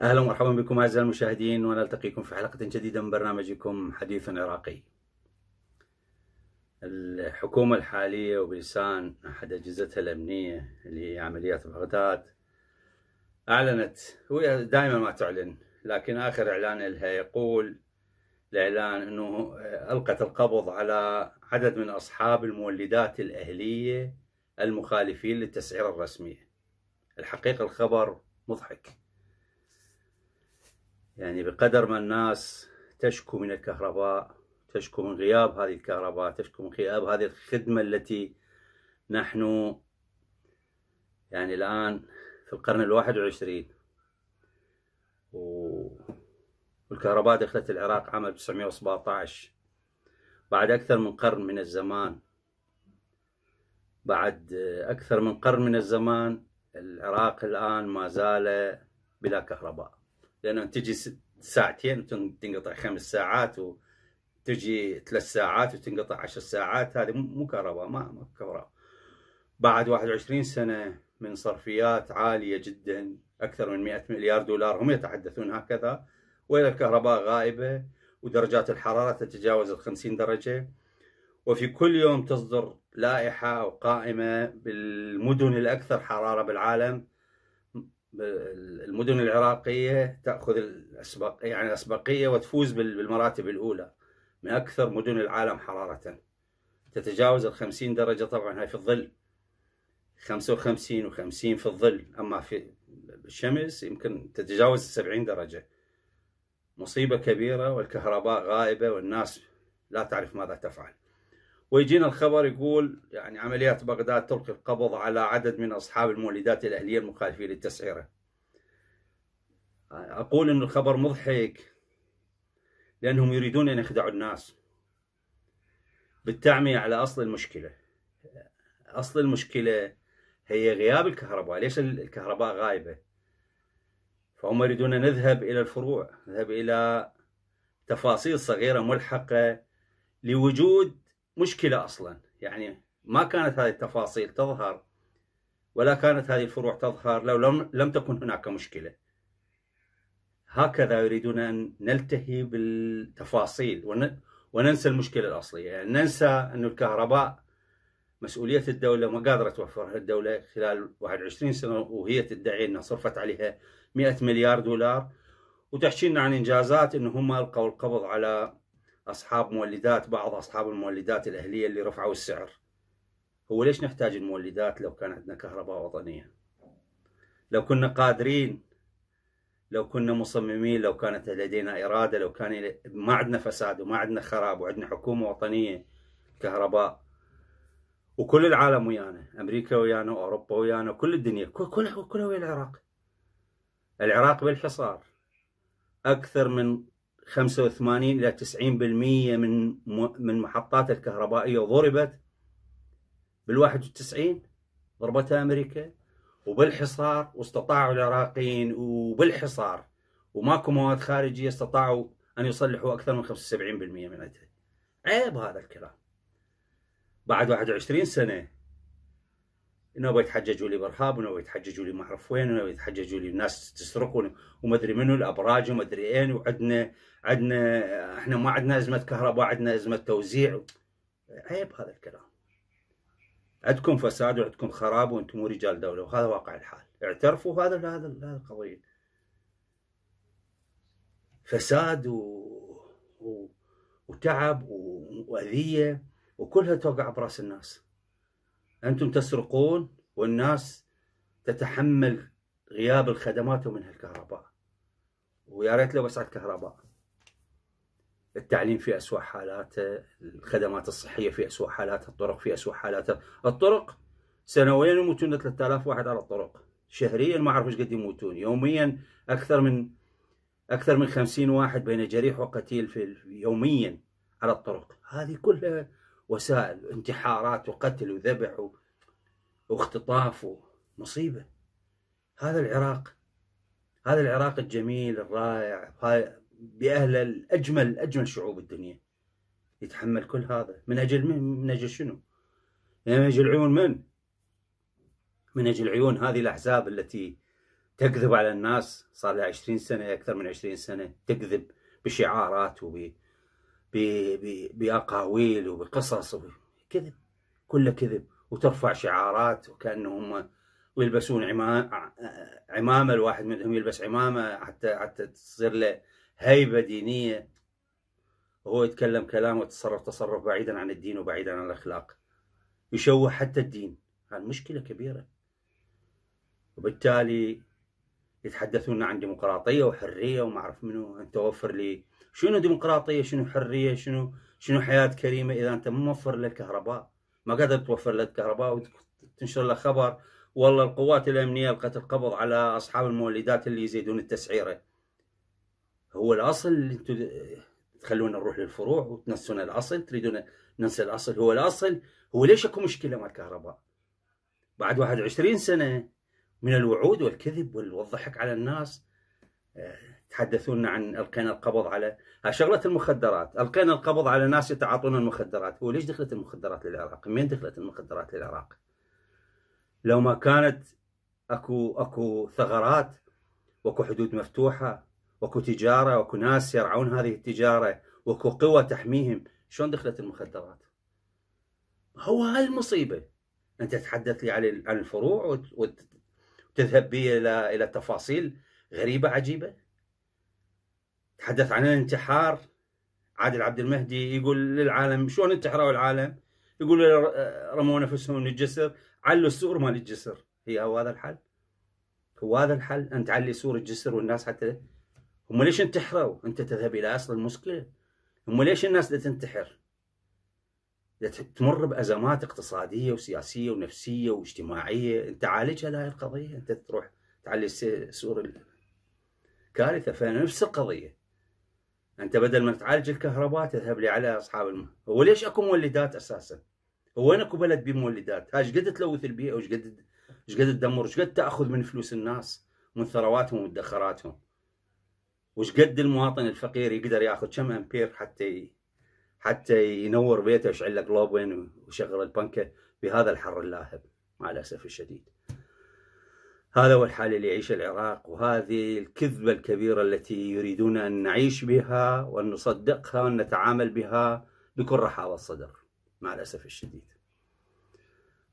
اهلا ومرحبا بكم اعزائي المشاهدين ونلتقيكم في حلقه جديده من برنامجكم حديث عراقي. الحكومه الحاليه وبلسان احد اجهزتها الامنيه اللي هي عمليات بغداد اعلنت وهي دائما ما تعلن لكن اخر اعلان لها يقول الاعلان انه القت القبض على عدد من اصحاب المولدات الاهليه المخالفين للتسعيره الرسميه. الحقيقه الخبر مضحك. يعني بقدر ما الناس تشكو من الكهرباء تشكو من غياب هذه الكهرباء تشكو من غياب هذه الخدمة التي نحن يعني الآن في القرن الواحد والعشرين والكهرباء دخلت العراق عام 1917 بعد أكثر من قرن من الزمان بعد أكثر من قرن من الزمان العراق الآن ما زال بلا كهرباء لانه تجي ساعتين وتنقطع خمس ساعات وتجي ثلاث ساعات وتنقطع عشر ساعات هذه مو كهرباء ما كهرباء بعد 21 سنه من صرفيات عاليه جدا اكثر من 100 مليار دولار هم يتحدثون هكذا والى الكهرباء غائبه ودرجات الحراره تتجاوز ال 50 درجه وفي كل يوم تصدر لائحه او قائمه بالمدن الاكثر حراره بالعالم المدن العراقيه تاخذ الاسبق يعني الاسبقيه وتفوز بالمراتب الاولى من اكثر مدن العالم حراره تتجاوز ال 50 درجه طبعا هاي في الظل 55 و50 في الظل اما في الشمس يمكن تتجاوز 70 درجه مصيبه كبيره والكهرباء غائبه والناس لا تعرف ماذا تفعل ويجينا الخبر يقول يعني عمليات بغداد تلقي القبض على عدد من اصحاب المولدات الاهليه المخالفين للتسعيره أقول أن الخبر مضحك لأنهم يريدون أن يخدعوا الناس بالتعمية على أصل المشكلة أصل المشكلة هي غياب الكهرباء ليش الكهرباء غايبة فهم يريدون أن نذهب إلى الفروع نذهب إلى تفاصيل صغيرة ملحقة لوجود مشكلة أصلا يعني ما كانت هذه التفاصيل تظهر ولا كانت هذه الفروع تظهر لو لم, لم تكن هناك مشكله هكذا يريدون أن نلتهي بالتفاصيل وننسى المشكلة الأصلية يعني ننسى أن الكهرباء مسؤولية الدولة ما قادرة توفرها الدولة خلال 21 سنة وهي تدعي أنها صرفت عليها 100 مليار دولار وتحكي لنا عن إنجازات أن هم ألقوا القبض على أصحاب مولدات بعض أصحاب المولدات الأهلية اللي رفعوا السعر هو ليش نحتاج المولدات لو كان عندنا كهرباء وطنية لو كنا قادرين لو كنا مصممين لو كانت لدينا إرادة لو كان ما عندنا فساد وما عندنا خراب وعندنا حكومة وطنية كهرباء وكل العالم ويانا أمريكا ويانا وأوروبا ويانا وكل الدنيا كلها كلها ويا العراق العراق بالحصار أكثر من 85 إلى 90% من من محطات الكهربائية ضربت بال 91 ضربتها أمريكا وبالحصار واستطاعوا العراقيين وبالحصار وماكو مواد خارجية استطاعوا أن يصلحوا أكثر من 75% من عندها عيب هذا الكلام بعد 21 سنة انه يتحججوا لي برهاب إنه يتحججوا لي ما اعرف وين إنه يتحججوا لي الناس تسرقون وما ادري منو الابراج وما ادري اين وعندنا عندنا احنا ما عندنا ازمه كهرباء عندنا ازمه توزيع عيب هذا الكلام عندكم فساد وعندكم خراب وانتم مو رجال دوله وهذا واقع الحال اعترفوا هذا هذا هذا القضيه فساد و... و... وتعب و... واذيه وكلها توقع براس الناس انتم تسرقون والناس تتحمل غياب الخدمات ومنها الكهرباء ويا ريت لو وسعت كهرباء التعليم في أسوأ حالاته الخدمات الصحية في أسوأ حالاته الطرق في أسوأ حالاته الطرق سنويا يموتون 3000 واحد على الطرق شهريا ما أعرف ايش قد يموتون يوميا أكثر من أكثر من 50 واحد بين جريح وقتيل في يوميا على الطرق هذه كلها وسائل انتحارات وقتل وذبح واختطاف ومصيبة هذا العراق هذا العراق الجميل الرائع باهل اجمل اجمل شعوب الدنيا يتحمل كل هذا من اجل من من اجل شنو؟ يعني من اجل عيون من؟ من اجل عيون هذه الاحزاب التي تكذب على الناس صار لها 20 سنه اكثر من 20 سنه تكذب بشعارات وب باقاويل وبقصص كذب كله كذب وترفع شعارات وكانهم ويلبسون عمامه عمامه الواحد منهم يلبس عمامه حتى حتى تصير له هيبة دينية وهو يتكلم كلام وتصرف تصرف بعيدا عن الدين وبعيدا عن الأخلاق يشوه حتى الدين هذه مشكلة كبيرة وبالتالي يتحدثون عن ديمقراطية وحرية وما أعرف منو أنت وفر لي شنو ديمقراطية شنو حرية شنو شنو حياة كريمة إذا أنت مو موفر لك كهرباء ما قادر توفر لك كهرباء وتنشر له خبر والله القوات الأمنية ألقت القبض على أصحاب المولدات اللي يزيدون التسعيرة هو الاصل اللي انتم تخلونا نروح للفروع وتنسونا الاصل تريدون ننسى الاصل هو الاصل هو ليش اكو مشكله مع الكهرباء بعد 21 سنه من الوعود والكذب والضحك على الناس آه، تحدثونا عن القينا القبض على شغله المخدرات، القينا القبض على ناس يتعاطون المخدرات، هو ليش دخلت المخدرات للعراق؟ من دخلت المخدرات للعراق؟ لو ما كانت اكو اكو ثغرات واكو حدود مفتوحه وكو تجاره وكو ناس يرعون هذه التجاره وكو قوى تحميهم شلون دخلت المخدرات؟ هو هالمصيبه انت تتحدث لي عن الفروع وتذهب بي الى الى تفاصيل غريبه عجيبه تحدث عن الانتحار عادل عبد المهدي يقول للعالم شلون انتحروا العالم؟ يقول رموا نفسهم من الجسر علوا السور مال الجسر هي هو هذا الحل؟ هو هذا الحل ان تعلي سور الجسر والناس حتى هم ليش انتحروا انت تذهب الى اصل المشكله هم ليش الناس تنتحر تمر بازمات اقتصاديه وسياسيه ونفسيه واجتماعيه انت عالجها هاي القضيه انت تروح تعالج سور الكارثه فنفس القضيه انت بدل ما تعالج الكهرباء تذهب لي على اصحاب الم... هو ليش اكو مولدات اساسا؟ هو وين اكو بلد بمولدات؟ هاي ايش قد تلوث البيئه وايش قد ايش قد تدمر؟ ايش قد تاخذ من فلوس الناس؟ من ثرواتهم ومدخراتهم؟ وش قد المواطن الفقير يقدر ياخذ كم امبير حتى حتى ينور بيته ويشعل له جلوبين ويشغل البنكه بهذا الحر اللاهب مع الاسف الشديد. هذا هو الحال اللي يعيشه العراق وهذه الكذبه الكبيره التي يريدون ان نعيش بها وان نصدقها وان نتعامل بها بكل رحابه الصدر مع الاسف الشديد.